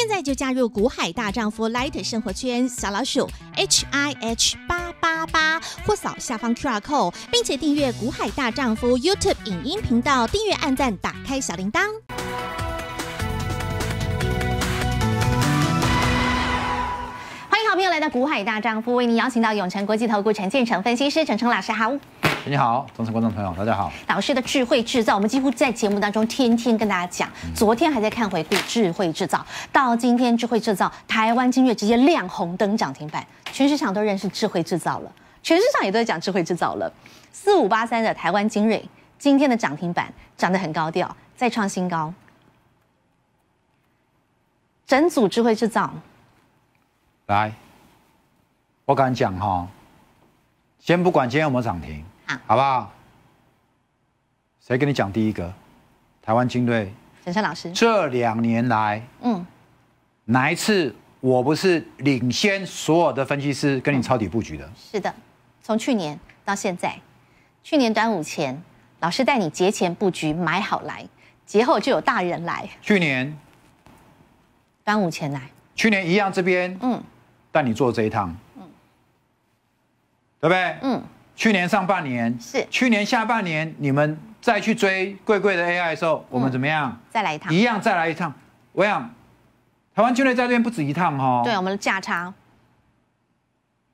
现在就加入“股海大丈夫 ”Light 生活圈，小老鼠 h i h 八八八或扫下方 QR code，并且订阅“股海大丈夫 ”YouTube 影音频道，订阅按赞，打开小铃铛。欢迎好朋友来到“股海大丈夫”，为您邀请到永诚国际投顾陈建成分析师陈成老师，好。你好，中视观众朋友，大家好。老师的智慧制造，我们几乎在节目当中天天跟大家讲。昨天还在看回顾智慧制造，到今天智慧制造，台湾精锐直接亮红灯涨停板，全市场都认识智慧制造了，全市场也都在讲智慧制造了。四五八三的台湾精锐今天的涨停板涨得很高调，再创新高。整组智慧制造，来，我敢讲哈，先不管今天有没有涨停。好不好？谁跟你讲第一个？台湾军队陈升老师这两年来，嗯，哪一次我不是领先所有的分析师跟你抄底布局的？是的，从去年到现在，去年端午前，老师带你节前布局买好来，节后就有大人来。去年端午前来，去年一样这边，嗯，带你做这一趟，嗯，对不对？嗯。去年上半年是去年下半年，你们再去追贵贵的 AI 的时候，我们怎么样？再来一趟，一样再来一趟。我想，台湾军队在这边不止一趟哦。对，我们的价差。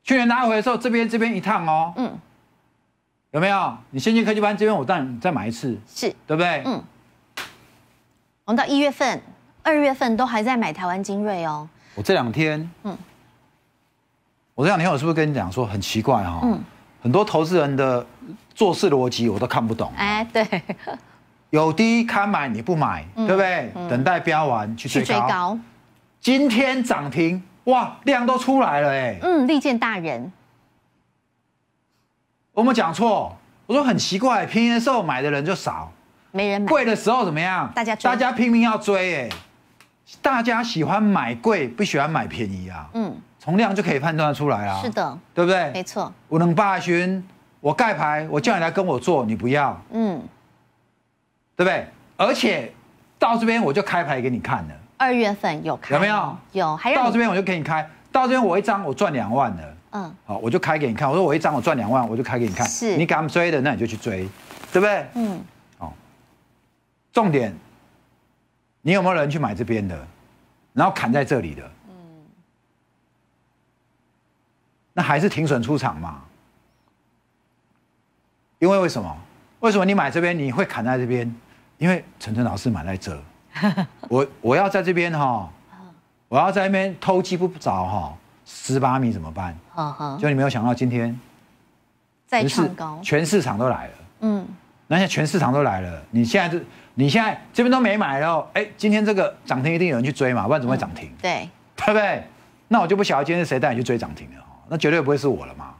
去年拿回的时候，这边这边一趟哦。嗯，有没有？你先进科技班这边，我带你再买一次，是对不对？嗯。我们到一月份、二月份都还在买台湾精锐哦。我这两天，嗯，我这两天我是不是跟你讲说很奇怪哈？嗯。很多投资人的做事逻辑我都看不懂。哎，对，有低看买你不买，对不对？等待标完去追高。今天涨停，哇，量都出来了，哎。嗯，利剑大人，我们讲错。我说很奇怪，便宜的时候买的人就少，没人买。贵的时候怎么样？大家大家拼命要追，哎，大家喜欢买贵，不喜欢买便宜啊。嗯。从量就可以判断出来啊。是的，对不对？没错。我能霸巡，我盖牌，我叫你来跟我做，你不要，嗯，对不对？而且到这边我就开牌给你看了。二月份有开，有没有？有，还有。到这边我就给你开，到这边我一张我赚两万了，嗯，好，我就开给你看。我说我一张我赚两万，我就开给你看。是你敢追的，那你就去追，对不对？嗯，好。重点，你有没有人去买这边的，然后砍在这里的？那还是停损出场嘛？因为为什么？为什么你买这边你会砍在这边？因为陈晨老师买在折，我我要在这边哈，我要在那边偷鸡不着哈，十八米怎么办？就你没有想到今天在是高，全市场都来了，嗯，那现在全市场都来了，你现在这你现在这边都没买了，哎，今天这个涨停一定有人去追嘛，不然怎么会涨停？对，对不对？那我就不晓得今天是谁带你去追涨停了。那绝对不会是我了嘛。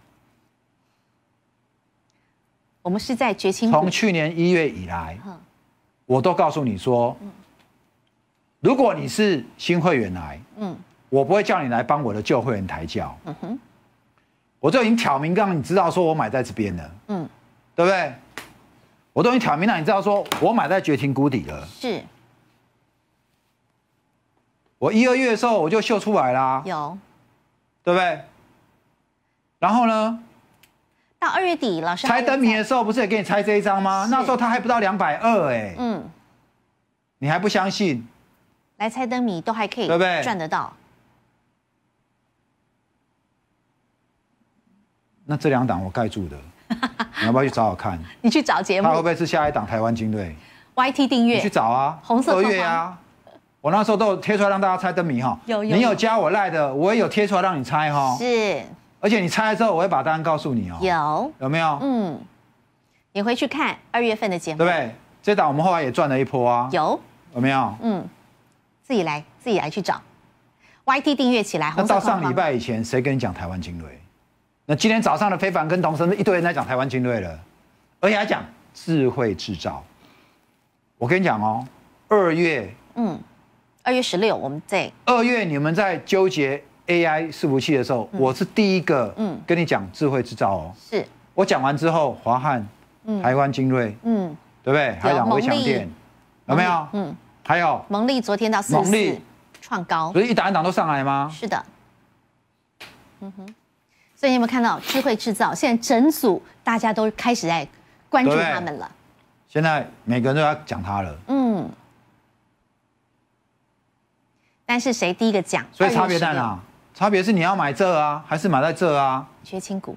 我们是在绝情。从去年一月以来，我都告诉你说，如果你是新会员来，嗯，我不会叫你来帮我的旧会员抬轿。嗯哼，我就已经挑明，让你知道说我买在这边了。嗯，对不对？我都已经挑明了，你知道说我买在绝情谷底了。是。我一二月的时候我就秀出来啦，有，对不对？然后呢？到二月底，老师猜灯谜的时候，不是也给你猜这一张吗？那时候他还不到两百二哎。嗯，你还不相信？来猜灯谜都还可以，对不对？赚得到。那这两档我盖住的，你要不要去找找看？你去找节目，他会不会是下一档台湾军队？YT 订阅，你去找啊，红色二月呀。我那时候都有贴出来让大家猜灯谜哈。有有，你有加我赖的，我也有贴出来让你猜哈。是。而且你猜了之后，我会把答案告诉你哦。有有没有？嗯，你回去看二月份的节目，对不对？这档我们后来也赚了一波啊。有有没有？嗯，自己来，自己来去找。YT 订阅起来。那到上礼拜以前，谁跟你讲台湾精锐？那今天早上的非凡跟同事一堆人在讲台湾精锐了，而且还讲智慧制造。我跟你讲哦，二月，嗯，二月十六我们在二月，你们在纠结。AI 伺服器的时候，我是第一个跟你讲智慧制造哦。是，我讲完之后，华汉、台湾精锐，嗯，对不对？还有强电，有没有？嗯，还有。蒙利昨天到四四创高，不是一档一档都上来吗？是的。嗯哼，所以你有没有看到智慧制造？现在整组大家都开始在关注他们了。现在每个人都要讲他了。嗯。但是谁第一个讲？所以差别在哪？差别是你要买这啊，还是买在这啊？绝情股。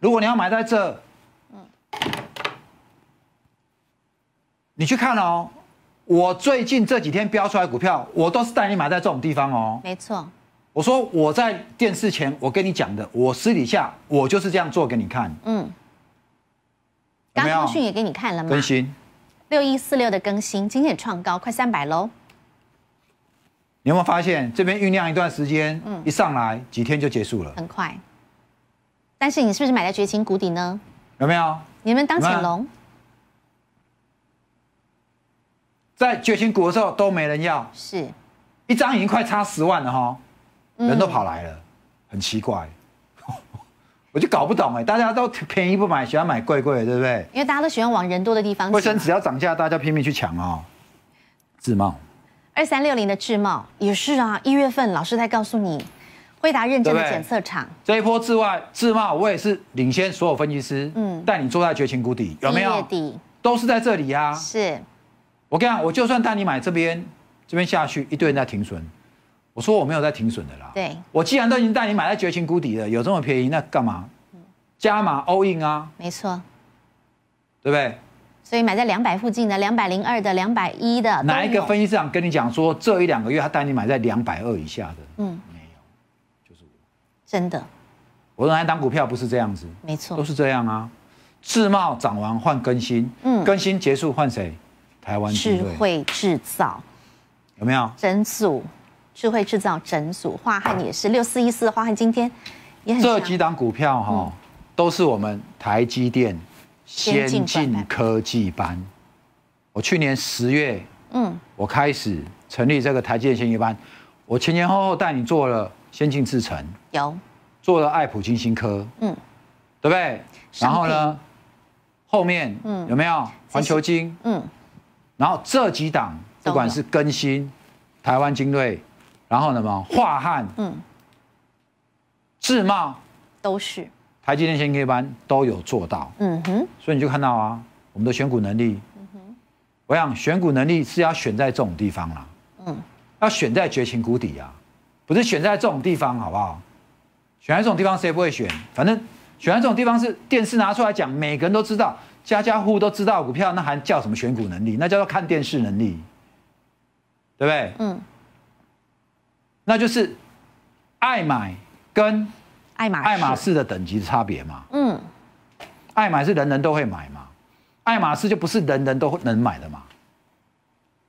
如果你要买在这，嗯，你去看哦。我最近这几天标出来股票，我都是带你买在这种地方哦。没错。我说我在电视前，我跟你讲的，我私底下我就是这样做给你看。嗯。刚通讯也给你看了吗？更新。六一四六的更新，今天创高快三百喽。你有没有发现这边酝酿一段时间，嗯，一上来几天就结束了，很快。但是你是不是买了绝情谷底呢？有没有？你们当潜龙，在绝情谷的时候都没人要，是，一张已经快差十万了哈，人都跑来了，很奇怪，我就搞不懂哎，大家都便宜不买，喜欢买贵贵，对不对？因为大家都喜欢往人多的地方。为什么只要涨价，大家拼命去抢啊？自贸。二三六零的智茂也是啊，一月份老师在告诉你，惠达认证的检测厂。这一波智外智茂，我也是领先所有分析师。嗯，带你坐在绝情谷底，有没有？都是在这里啊。是。我跟你讲，我就算带你买这边，这边下去一堆人在停损，我说我没有在停损的啦。对，我既然都已经带你买在绝情谷底了，有这么便宜那干嘛？加码 in 啊？没错，对不对？所以买在两百附近的，两百零二的，两百一的，哪一个分析市场跟你讲说这一两个月他带你买在两百二以下的？嗯，没有，就是我，真的，我来当股票不是这样子，没错，都是这样啊。自贸涨完换更新，嗯，更新结束换谁？台湾智慧制造有没有？整所智慧制造整所，华汉也是六四一四，华汉今天也很。这几档股票哈，都是我们台积电。先进科技班，我去年十月，嗯，我开始成立这个台建先一班，我前前后后带你做了先进制程，有，做了爱普金新科，嗯，对不对？然后呢，后面，嗯，有没有环球金？嗯，然后这几档不管是更新台湾精锐，然后呢嘛，化汉，嗯，智贸，都是。台积电、先 K 班都有做到，嗯哼，所以你就看到啊，我们的选股能力，嗯哼，我想选股能力是要选在这种地方了，嗯，要选在绝情谷底啊，不是选在这种地方，好不好？选在这种地方谁不会选？反正选在这种地方是电视拿出来讲，每个人都知道，家家户户都知道股票，那还叫什么选股能力？那叫做看电视能力，对不对？嗯，那就是爱买跟。爱马，爱马仕的等级差别嘛？嗯，爱马仕人人都会买嘛？爱马仕就不是人人都能买的嘛？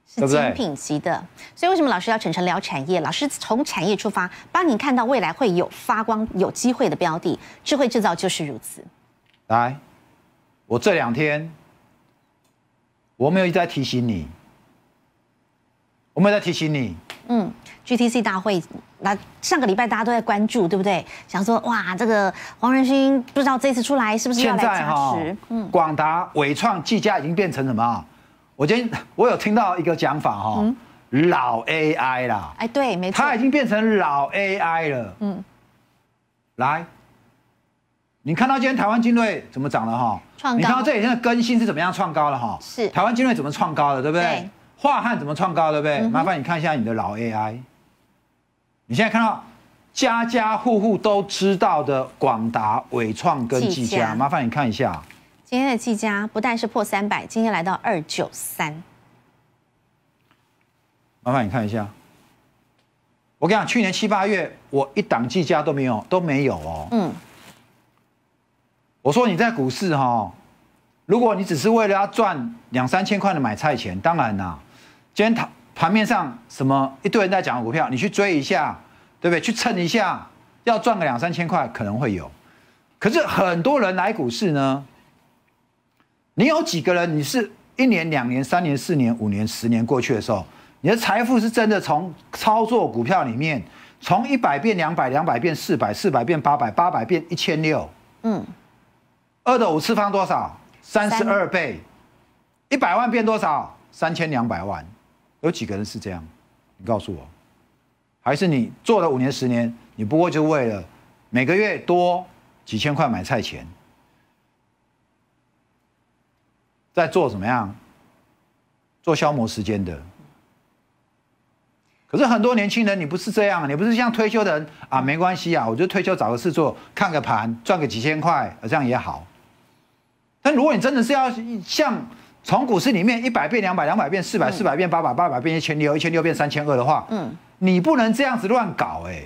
是精品级的，所以为什么老师要整成聊产业？老师从产业出发，帮你看到未来会有发光有机会的标的。智慧制造就是如此。来，我这两天我没有一直在提醒你，我没有在提醒你。嗯。GTC 大会，那上个礼拜大家都在关注，对不对？想说，哇，这个黄仁勋不知道这次出来是不是要来加持？嗯，广达、伟创、技佳已经变成什么？我今天我有听到一个讲法哈，老 AI 了。哎，对，没错，它已经变成老 AI 了。嗯，来，你看到今天台湾精锐怎么涨了哈？你看到这几天的更新是怎么样创高了哈？是台湾精锐怎么创高的，对不对？化汉怎么创高对不对？麻烦你看一下你的老 AI。你现在看到家家户户都知道的广达、伟创跟技嘉，麻烦你看一下。今天的技嘉不但是破三百，今天来到二九三。麻烦你看一下。我跟你讲，去年七八月我一档技嘉都没有，都没有哦。嗯。我说你在股市哈，如果你只是为了要赚两三千块的买菜钱，当然啦，今天盘面上什么一堆人在讲股票，你去追一下，对不对？去蹭一下，要赚个两三千块可能会有。可是很多人来股市呢，你有几个人？你是一年、两年、三年、四年、五年、十年过去的时候，你的财富是真的从操作股票里面从一百变两百，两百变四百，四百变八百，八百变一千六。嗯，二的五次方多少？三十二倍。一百万变多少？三千两百万。有几个人是这样？你告诉我，还是你做了五年、十年，你不过就为了每个月多几千块买菜钱，在做怎么样？做消磨时间的。可是很多年轻人，你不是这样啊，你不是像退休的人啊，没关系啊，我就退休找个事做，看个盘，赚个几千块，这样也好。但如果你真的是要像……从股市里面一百变两百，两百变四百，四百变八百，八百变一千六，一千六变三千二的话，嗯，你不能这样子乱搞哎，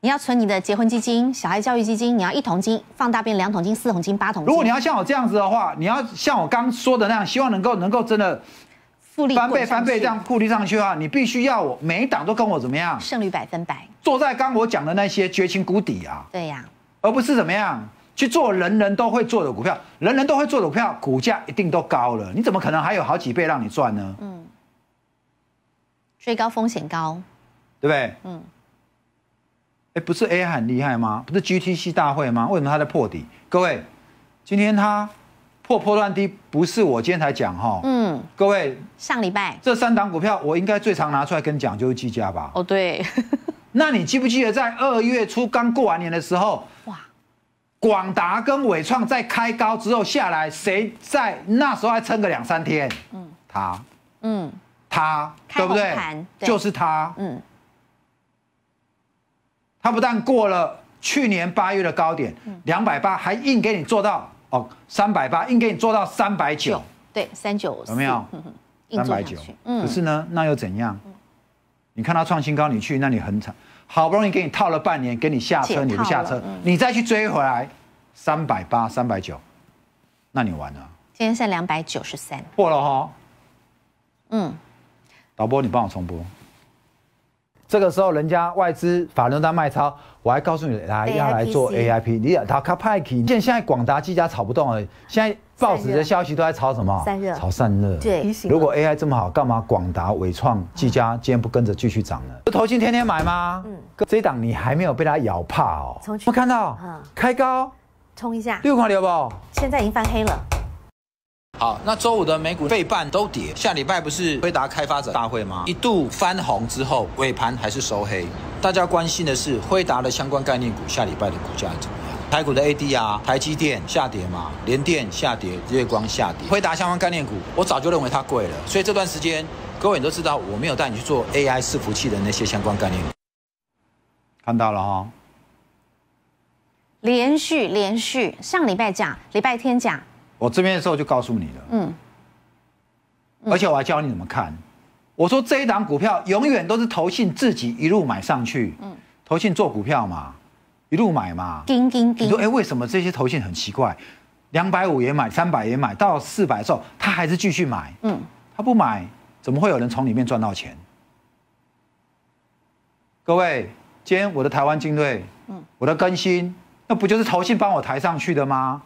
你要存你的结婚基金、小孩教育基金，你要一桶金放大变两桶金、四桶金、八桶。如果你要像我这样子的话，你要像我刚说的那样，希望能够能够真的复利翻倍翻倍这样复利上去的话，你必须要每一档都跟我怎么样？胜率百分百。坐在刚我讲的那些绝情谷底啊。对呀。而不是怎么样？去做人人都会做的股票，人人都会做的股票，股价一定都高了。你怎么可能还有好几倍让你赚呢？嗯，最高风险高，对不对？嗯。哎，不是 A 很厉害吗？不是 GTC 大会吗？为什么他在破底？各位，今天他破破烂低，不是我今天才讲哈。嗯。各位，上礼拜这三档股票，我应该最常拿出来跟你讲就是 G 家吧。哦，对。那你记不记得在二月初刚过完年的时候？哇。广达跟伟创在开高之后下来，谁在那时候还撑个两三天？嗯，他，嗯，他，对不对？就是他，嗯，他不但过了去年八月的高点两百八，还硬给你做到哦三百八，硬给你做到三百九，对，三九有没有？三百九。可是呢，那又怎样？你看他创新高，你去那你很惨。好不容易给你套了半年，给你下车，你不下车，你再去追回来，三百八、三百九，那你完了。今天剩两百九十三，破了哈。嗯，老波，你帮我重播。这个时候，人家外资、法人在卖超。我还告诉你来要来做 A I P，你他卡派克，现现在广达、技嘉炒不动了，现在报纸的消息都在炒什么？散热，炒散热。对，如果 A I 这么好，干嘛广达、伟创、技嘉今天不跟着继续涨呢？不投进天天买吗？嗯，这档你还没有被它咬怕哦。我看到，开高，冲一下，六块六不？现在已经翻黑了。好，那周五的美股半都跌，下礼拜不是惠达开发者大会吗？一度翻红之后，尾盘还是收黑。大家关心的是惠达的相关概念股，下礼拜的股价怎么样？台股的 A D 啊，台积电下跌嘛，联电下跌，月光下跌。惠达相关概念股，我早就认为它贵了，所以这段时间各位你都知道，我没有带你去做 A I 伺服器的那些相关概念股。看到了哈，连续连续，上礼拜讲，礼拜天讲。我这边的时候就告诉你了，嗯，而且我还教你怎么看。我说这一档股票永远都是投信自己一路买上去，嗯，投信做股票嘛，一路买嘛。你说，哎，为什么这些投信很奇怪？两百五也买，三百也买，到四百的时候他还是继续买，嗯，他不买怎么会有人从里面赚到钱？各位，今天我的台湾军队，嗯，我的更新，那不就是投信帮我抬上去的吗？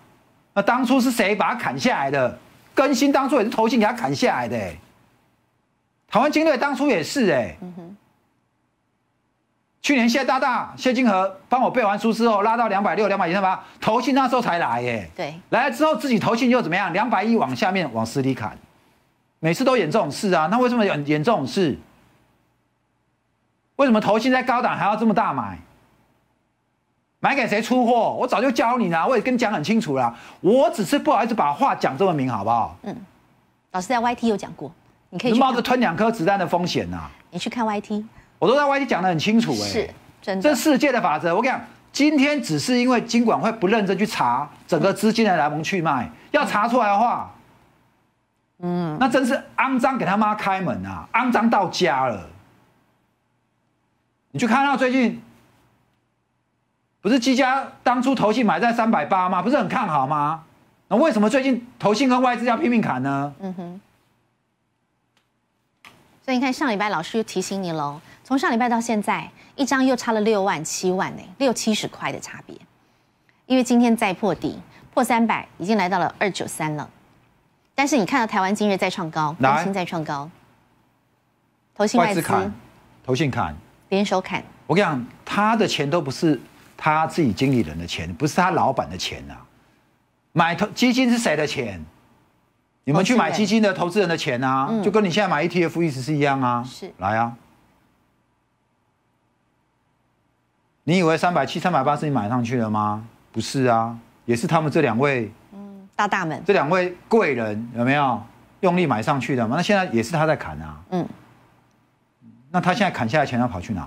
那当初是谁把它砍下来的？更新当初也是投信给他砍下来的。哎，台湾金瑞当初也是哎。嗯去年谢大大谢金河帮我背完书之后，拉到两百六两百一三八，投信那时候才来哎。对。来之后自己投信又怎么样？两百亿往下面往死里砍，每次都演这种事啊？那为什么演演这种事？为什么投信在高档还要这么大买？买给谁出货？我早就教你了，我也跟你讲很清楚了。我只是不好意思把话讲这么明，好不好？嗯，老师在 YT 有讲过，你可以冒着吞两颗子弹的风险呐。你去看 YT，我都在 YT 讲的很清楚。哎，是，真的。这世界的法则，我跟你讲，今天只是因为金管会不认真去查整个资金的来龙去脉，要查出来的话，嗯，那真是肮脏给他妈开门啊，肮脏到家了。你去看他最近。不是积家当初投信买在三百八吗？不是很看好吗？那为什么最近投信跟外资要拼命砍呢？嗯哼。所以你看上礼拜老师又提醒你喽，从上礼拜到现在，一张又差了六万七万呢，六七十块的差别。因为今天再破底，破三百已经来到了二九三了。但是你看到台湾今日再创高，投信再创高，外资砍，投信砍，联手砍。我跟你讲，他的钱都不是。他自己经理人的钱不是他老板的钱呐，买投基金是谁的钱？你们去买基金的投资人的钱啊，就跟你现在买 ETF 意思是一样啊。是，来啊！你以为三百七、三百八是你买上去了吗？不是啊，也是他们这两位，嗯，大大们，这两位贵人有没有用力买上去的嘛？那现在也是他在砍啊。嗯，那他现在砍下来钱要跑去哪？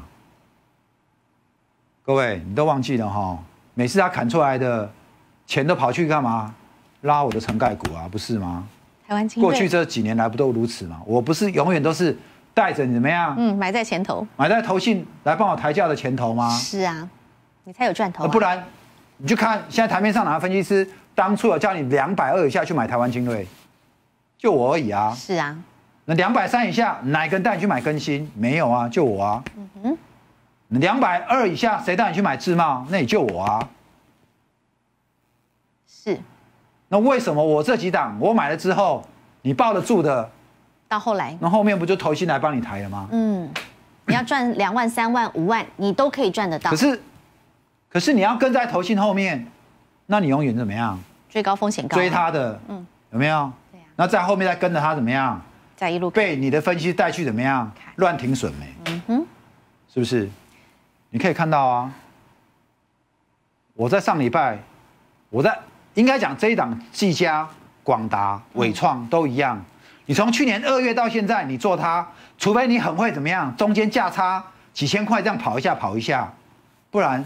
各位，你都忘记了哈？每次他砍出来的钱都跑去干嘛？拉我的城盖股啊，不是吗？台湾精过去这几年来不都如此吗？我不是永远都是带着你怎么样？嗯，买在前头，买在投信来帮我抬价的前头吗？是啊，你才有赚头。不然你就看现在台面上哪个分析师当初有叫你两百二以下去买台湾精锐？就我而已啊。是啊。那两百三以下哪一根带你去买更新？没有啊，就我啊。嗯哼。两百二以下，谁带你去买自贸？那也就我啊。是，那为什么我这几档我买了之后，你抱得住的？到后来，那后面不就投信来帮你抬了吗？嗯，你要赚两万、三万、五万，你都可以赚得到。可是，可是你要跟在投信后面，那你永远怎么样？最高风险，追他的，嗯，有没有？对呀。那在后面再跟着他怎么样？在一路被你的分析带去怎么样？乱停损没？嗯哼，是不是？你可以看到啊，我在上礼拜，我在应该讲这一档，技嘉、广达、伟创都一样。你从去年二月到现在，你做它，除非你很会怎么样，中间价差几千块这样跑一下跑一下，不然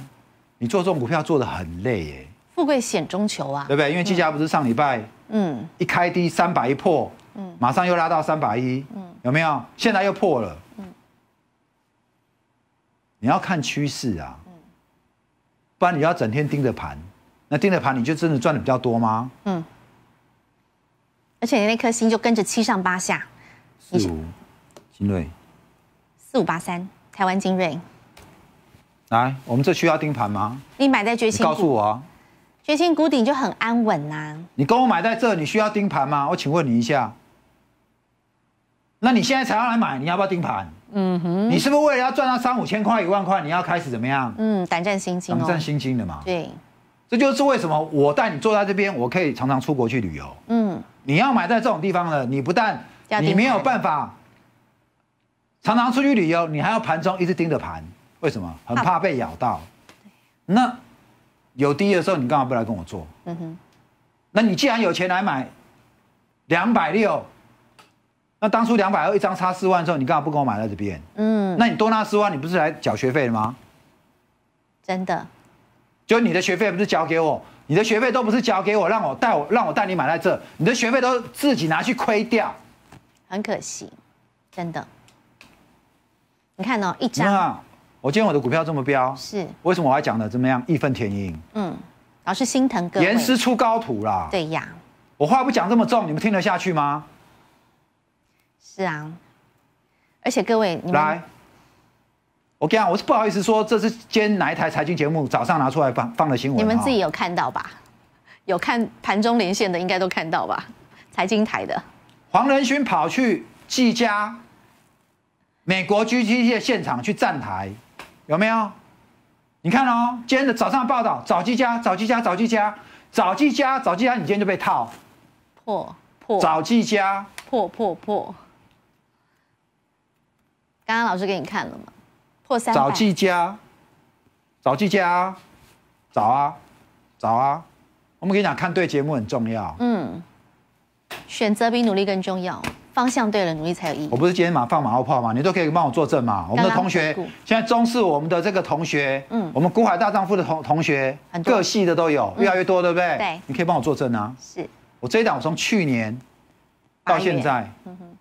你做这种股票做的很累耶。富贵险中求啊，对不对？因为技嘉不是上礼拜，嗯，一开低三百一破，嗯，马上又拉到三百一，嗯，有没有？现在又破了。你要看趋势啊，不然你要整天盯着盘，那盯着盘你就真的赚的比较多吗？嗯。而且你那颗心就跟着七上八下。四五，金瑞。四五八三，台湾金瑞。来，我们这需要盯盘吗？你买在绝情谷，告诉我啊，绝情谷顶就很安稳呐。你跟我买在这，你需要盯盘吗？我请问你一下，那你现在才要来买，你要不要盯盘？嗯哼，你是不是为了要赚到三五千块、一万块，你要开始怎么样？嗯，胆战心惊哦。胆战心惊的嘛。对，这就是为什么我带你坐在这边，我可以常常出国去旅游。嗯，你要买在这种地方了，你不但你没有办法常常出去旅游，你还要盘中一直盯着盘，为什么？很怕被咬到。那有低的时候，你干嘛不来跟我做？嗯哼。那你既然有钱来买两百六。那当初两百二一张差四万之后，你干嘛不跟我买在这边？嗯，那你多拿四万，你不是来缴学费的吗？真的，就你的学费不是交给我，你的学费都不是交给我，让我带我让我带你买在这，你的学费都自己拿去亏掉，很可惜，真的。你看哦，一张，我今天我的股票这么飙，是为什么我还讲的怎么样义愤填膺？嗯，老师心疼哥，严师出高徒啦，对呀。我话不讲这么重，你们听得下去吗？是啊，而且各位你来跟你讲，我是不好意思说，这是今天哪一台财经节目早上拿出来放放的新闻？你们自己有看到吧？有看盘中连线的应该都看到吧？财经台的黄仁勋跑去技嘉，美国 g t 的现场去站台，有没有？你看哦，今天的早上报道，早技嘉，早技嘉，早技嘉，早技嘉，早技嘉，你今天就被套破破，早技嘉破破破。刚刚老师给你看了吗？破三早季佳，早季佳，早啊，早啊，我们跟你讲，看对节目很重要。嗯，选择比努力更重要，方向对了，努力才有意义。我不是今天马放马后炮嘛，你都可以帮我作证嘛。我们的同学，现在中是我们的这个同学，嗯，我们古海大丈夫的同同学，各系的都有，越来越多，对不对？对，你可以帮我作证啊。是我这一档，我从去年到现在。嗯哼。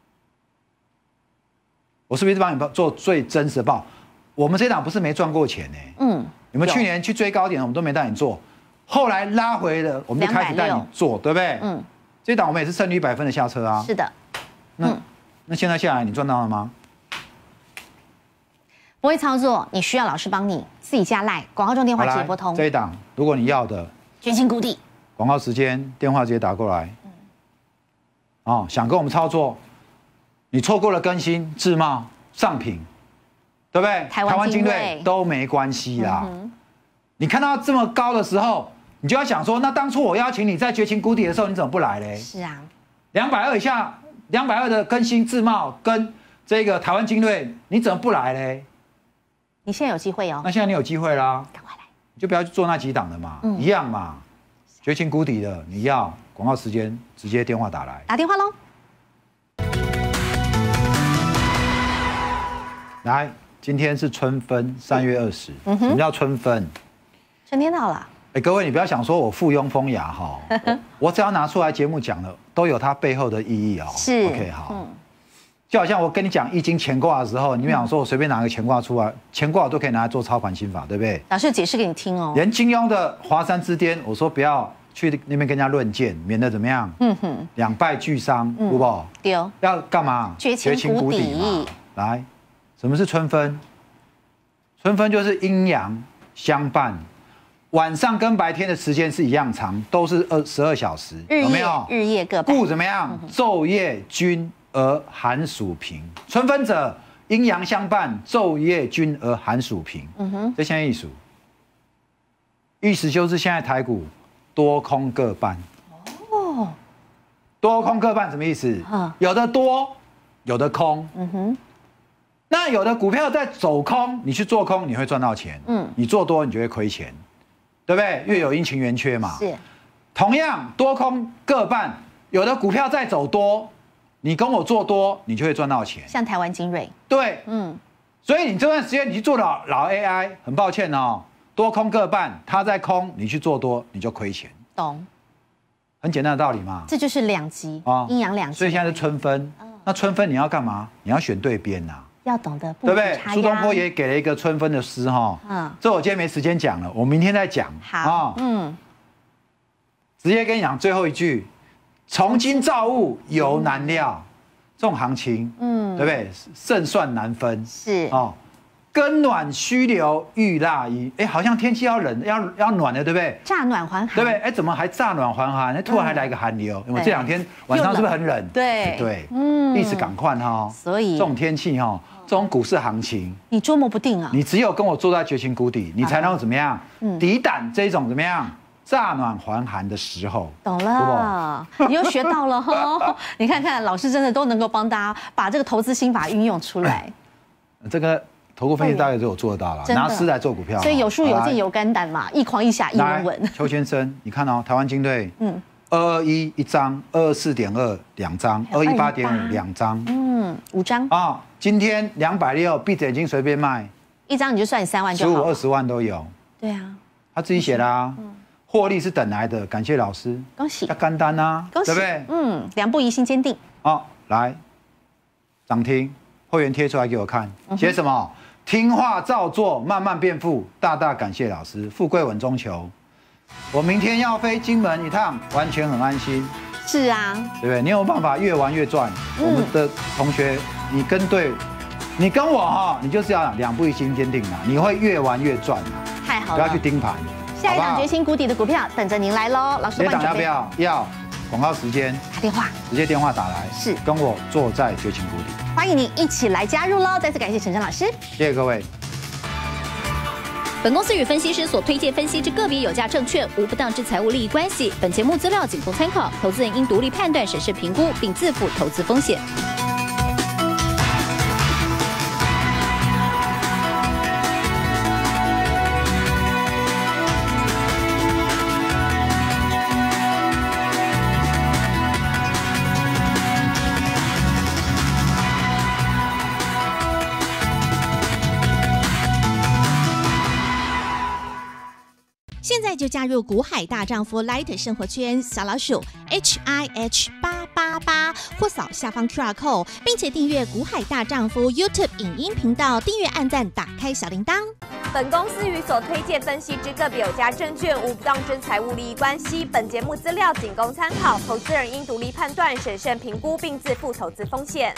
我是不是帮你做最真实报？我们这档不是没赚过钱呢。嗯，你们去年去追高点，我们都没带你做，后来拉回了，我们就开始带你做，对不对？嗯，这档我们也是胜率一百分的下车啊。是的。那那现在下来，你赚到了吗？不会操作，你需要老师帮你自己加赖。广告中电话直接拨通。这一档如果你要的，全新固定广告时间电话直接打过来。嗯。想跟我们操作？你错过了更新自贸上品，对不对？台湾军队都没关系啦。你看到这么高的时候，你就要想说，那当初我邀请你在绝情谷底的时候，你怎么不来嘞？是啊，两百二以下，两百二的更新自贸跟这个台湾军队，你怎么不来嘞？你现在有机会哦。那现在你有机会啦，赶快来，你就不要去做那几档的嘛，一样嘛。绝情谷底的你要广告时间，直接电话打来，打电话喽。来，今天是春分，三月二十。嗯哼，什么叫春分？春天到了。哎，各位，你不要想说我附庸风雅哈，我只要拿出来节目讲了，都有它背后的意义哦。是，OK，好。嗯，就好像我跟你讲《易经》乾卦的时候，你想说我随便拿个乾卦出来，乾卦我都可以拿来做操盘心法，对不对？老师解释给你听哦。连金庸的华山之巅，我说不要去那边跟人家论剑，免得怎么样？嗯哼，两败俱伤，嗯、不好？对哦。要干嘛？绝情谷底。来。什么是春分？春分就是阴阳相伴，晚上跟白天的时间是一样长，都是二十二小时。有没有日夜各半？故怎么样？昼夜均而寒暑平。春分者，阴阳相伴，昼夜均而寒暑平。嗯哼，这现在意思，意思就是现在台股多空各半。哦，多空各半什么意思？啊，有的多，有的空。嗯哼。那有的股票在走空，你去做空你会赚到钱，嗯，你做多你就会亏钱，对不对？月有阴晴圆缺嘛，是。同样多空各半，有的股票在走多，你跟我做多你就会赚到钱，像台湾精锐，对，嗯。所以你这段时间你去做到老 AI，很抱歉哦，多空各半，它在空，你去做多你就亏钱，懂？很简单的道理嘛，这就是两极啊，阴阳两极。所以现在是春分，那春分你要干嘛？你要选对边呐。要懂得，对不对？苏东坡也给了一个春分的诗，哈，嗯，这我今天没时间讲了，我明天再讲。好嗯，直接跟你讲最后一句：从今造物犹难料，这种行情，嗯，对不对？胜算难分，是啊。更暖虚流遇腊阴，哎，好像天气要冷，要要暖了，对不对？乍暖还寒，对不对？哎，怎么还乍暖还寒？突然还来一个寒流，因为这两天晚上是不是很冷？对对，嗯，意识赶快哈。所以这种天气哈，这种股市行情，你捉摸不定啊。你只有跟我坐在绝情谷底，你才能够怎么样抵挡这种怎么样乍暖还寒的时候。懂了，你又学到了哈。你看看，老师真的都能够帮大家把这个投资心法运用出来，这个。投顾分析大概都有做到了，拿诗来做股票，所以有数有剑有肝胆嘛，一狂一下一稳稳。邱先生，你看哦，台湾军队，嗯，二二一一张，二四点二两张，二一八点两张，嗯，五张啊，今天两百六，闭着眼睛随便卖，一张你就算你三万，十五二十万都有。对啊，他自己写的啊，获利是等来的，感谢老师，恭喜。他肝胆啊，对不对？嗯，两步一心坚定。好，来涨停会员贴出来给我看，写什么？听话照做，慢慢变富。大大感谢老师，富贵稳中求。我明天要飞金门一趟，完全很安心。是啊，对不对？你有办法越玩越赚。我们的同学，你跟对，你跟我哈，你就是要两步一心坚定啊，你会越玩越赚啊。太好了，不要去盯盘。下一档决心谷底的股票等着您来喽，老师。别等，要不要？要。广告时间，打电话，直接电话打来，是跟我坐在绝情谷底，欢迎您一起来加入喽！再次感谢陈生老师，谢谢各位。本公司与分析师所推荐分析之个别有价证券无不当之财务利益关系，本节目资料仅供参考，投资人应独立判断、审视评估并自负投资风险。加入股海大丈夫 Light 生活圈，小老鼠 h i h 八八八或扫下方 QR Code，并且订阅股海大丈夫 YouTube 影音频道，订阅、按赞、打开小铃铛。本公司与所推荐分析之个别有加证券无不当之财务利益关系，本节目资料仅供参考，投资人应独立判断、审慎评估并自负投资风险。